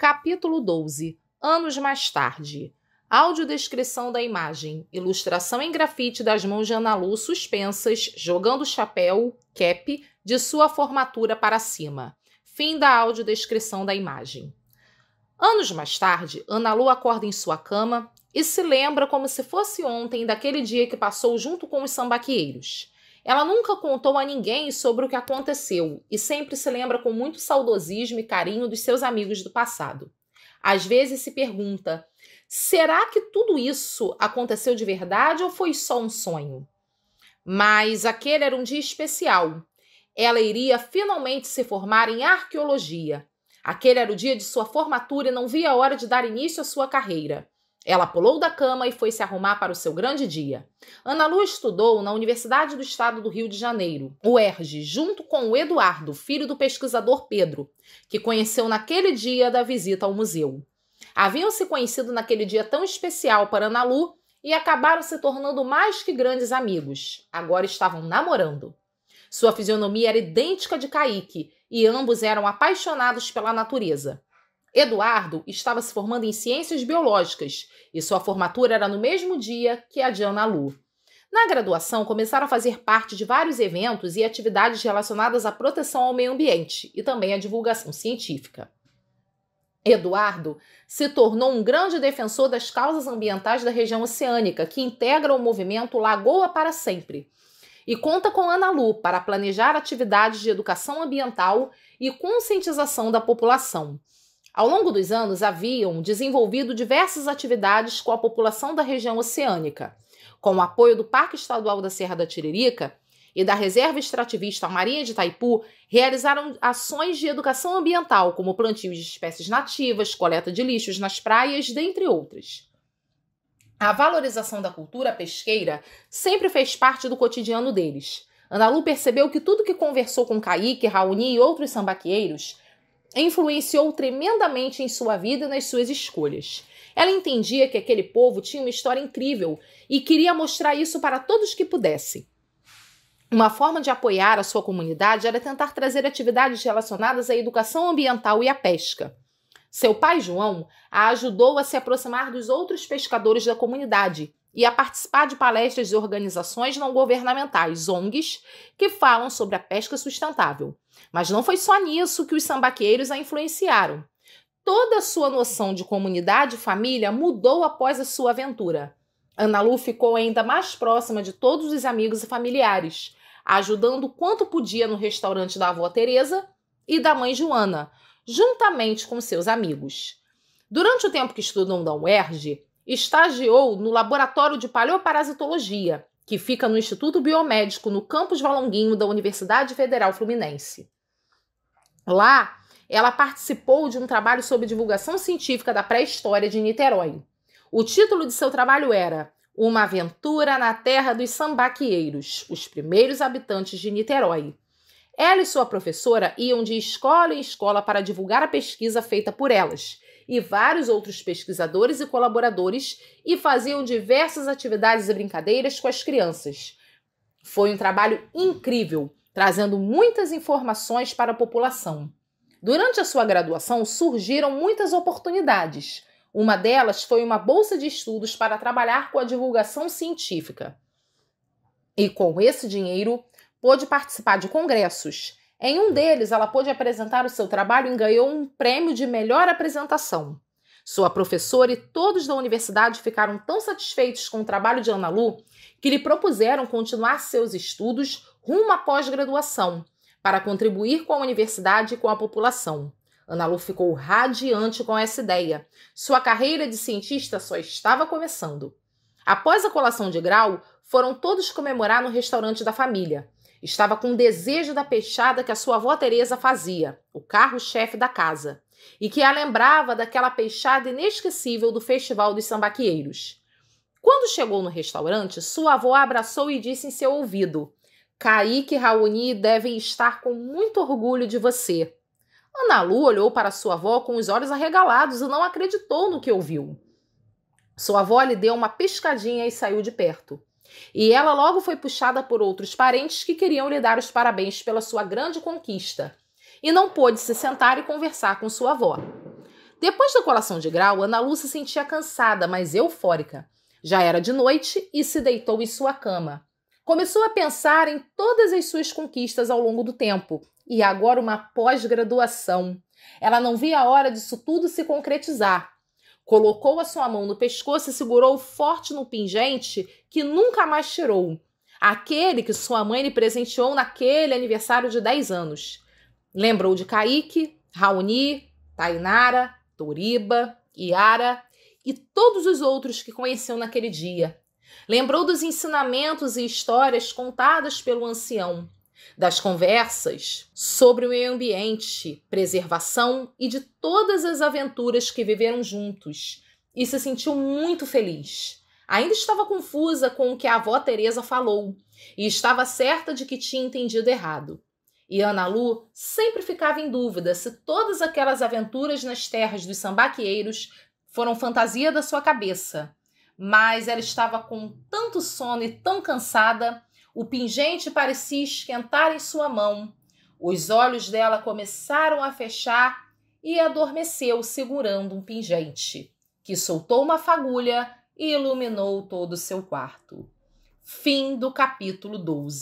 Capítulo 12 Anos mais tarde. Audiodescrição da imagem. Ilustração em grafite das mãos de Ana Lu suspensas, jogando o chapéu, cap, de sua formatura para cima. Fim da audiodescrição da imagem. Anos mais tarde, Ana Lu acorda em sua cama e se lembra como se fosse ontem daquele dia que passou junto com os sambaqueiros. Ela nunca contou a ninguém sobre o que aconteceu e sempre se lembra com muito saudosismo e carinho dos seus amigos do passado. Às vezes se pergunta: será que tudo isso aconteceu de verdade ou foi só um sonho? Mas aquele era um dia especial. Ela iria finalmente se formar em arqueologia. Aquele era o dia de sua formatura e não via a hora de dar início à sua carreira. Ela pulou da cama e foi se arrumar para o seu grande dia. Ana Lu estudou na Universidade do Estado do Rio de Janeiro, o Erge junto com o Eduardo, filho do pesquisador Pedro, que conheceu naquele dia da visita ao museu. Haviam se conhecido naquele dia tão especial para Ana Lu e acabaram se tornando mais que grandes amigos. Agora estavam namorando. Sua fisionomia era idêntica de Kaique e ambos eram apaixonados pela natureza. Eduardo estava se formando em ciências biológicas e sua formatura era no mesmo dia que a de Ana Lu. Na graduação, começaram a fazer parte de vários eventos e atividades relacionadas à proteção ao meio ambiente e também à divulgação científica. Eduardo se tornou um grande defensor das causas ambientais da região oceânica, que integra o movimento Lagoa para Sempre, e conta com Ana Lu para planejar atividades de educação ambiental e conscientização da população. Ao longo dos anos, haviam desenvolvido diversas atividades com a população da região oceânica. Com o apoio do Parque Estadual da Serra da Tiririca e da Reserva Extrativista Marinha de Itaipu, realizaram ações de educação ambiental, como plantio de espécies nativas, coleta de lixos nas praias, dentre outras. A valorização da cultura pesqueira sempre fez parte do cotidiano deles. Ana Lu percebeu que tudo que conversou com Kaique, Raoni e outros sambaqueiros influenciou tremendamente em sua vida e nas suas escolhas. Ela entendia que aquele povo tinha uma história incrível e queria mostrar isso para todos que pudessem. Uma forma de apoiar a sua comunidade era tentar trazer atividades relacionadas à educação ambiental e à pesca. Seu pai João a ajudou a se aproximar dos outros pescadores da comunidade e a participar de palestras de organizações não governamentais, ONGs, que falam sobre a pesca sustentável. Mas não foi só nisso que os sambaqueiros a influenciaram. Toda a sua noção de comunidade e família mudou após a sua aventura. Ana Lu ficou ainda mais próxima de todos os amigos e familiares, ajudando quanto podia no restaurante da avó Teresa e da mãe Joana, juntamente com seus amigos. Durante o tempo que estudou na UERJ, Estagiou no Laboratório de Paleoparasitologia, que fica no Instituto Biomédico no campus Valonguinho da Universidade Federal Fluminense. Lá, ela participou de um trabalho sobre divulgação científica da pré-história de Niterói. O título de seu trabalho era Uma Aventura na Terra dos Sambaqueiros, os primeiros habitantes de Niterói. Ela e sua professora iam de escola em escola para divulgar a pesquisa feita por elas e vários outros pesquisadores e colaboradores e faziam diversas atividades e brincadeiras com as crianças. Foi um trabalho incrível, trazendo muitas informações para a população. Durante a sua graduação surgiram muitas oportunidades. Uma delas foi uma bolsa de estudos para trabalhar com a divulgação científica. E com esse dinheiro, pôde participar de congressos, em um deles, ela pôde apresentar o seu trabalho e ganhou um prêmio de melhor apresentação. Sua professora e todos da universidade ficaram tão satisfeitos com o trabalho de Ana Lu que lhe propuseram continuar seus estudos rumo à pós-graduação, para contribuir com a universidade e com a população. Ana Lu ficou radiante com essa ideia. Sua carreira de cientista só estava começando. Após a colação de grau, foram todos comemorar no restaurante da família. Estava com desejo da peixada que a sua avó Teresa fazia, o carro-chefe da casa, e que a lembrava daquela peixada inesquecível do Festival dos Sambaqueiros. Quando chegou no restaurante, sua avó abraçou e disse em seu ouvido: Kaique e Raoni devem estar com muito orgulho de você. Ana Lu olhou para sua avó com os olhos arregalados e não acreditou no que ouviu. Sua avó lhe deu uma piscadinha e saiu de perto. E ela logo foi puxada por outros parentes que queriam lhe dar os parabéns pela sua grande conquista, e não pôde se sentar e conversar com sua avó. Depois da colação de grau, Ana Lúcia se sentia cansada, mas eufórica. Já era de noite e se deitou em sua cama. Começou a pensar em todas as suas conquistas ao longo do tempo e agora uma pós-graduação. Ela não via a hora disso tudo se concretizar. Colocou a sua mão no pescoço e segurou forte no pingente que nunca mais tirou. Aquele que sua mãe lhe presenteou naquele aniversário de 10 anos. Lembrou de Kaique, Raoni, Tainara, Toriba, Iara e todos os outros que conheceu naquele dia. Lembrou dos ensinamentos e histórias contadas pelo ancião das conversas sobre o meio ambiente, preservação e de todas as aventuras que viveram juntos, e se sentiu muito feliz. Ainda estava confusa com o que a avó Teresa falou e estava certa de que tinha entendido errado. E Ana Lu sempre ficava em dúvida se todas aquelas aventuras nas terras dos sambaqueiros foram fantasia da sua cabeça. Mas ela estava com tanto sono e tão cansada o pingente parecia esquentar em sua mão. Os olhos dela começaram a fechar e adormeceu segurando um pingente, que soltou uma fagulha e iluminou todo o seu quarto. Fim do capítulo 12.